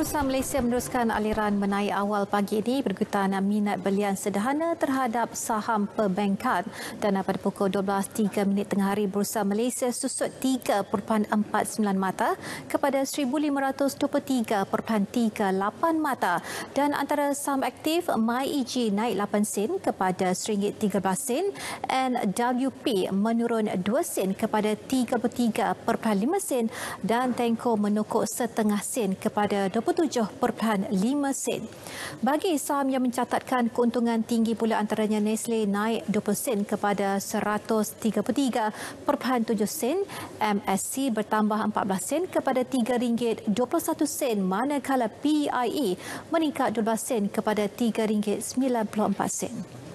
Bursa Malaysia meneruskan aliran menaik awal pagi ini berikutan minat belian sederhana terhadap saham perbankan. Dan pada pukul 12.03 minit tengah hari, Bursa Malaysia susut 3.49 mata kepada 1,523.38 mata. Dan antara saham aktif, MyEG naik 8 sen kepada RM13 sen and WP menurun 2 sen kepada 33.5 sen dan Tenko menukuk setengah sen kepada 27.5 sen. Bagi saham yang mencatatkan keuntungan tinggi pula antaranya Nestle naik 20 sen kepada 133.7 sen, MSC bertambah 14 sen kepada RM3.21 sen manakala PIE e meningkat 12 sen kepada RM3.94 sen.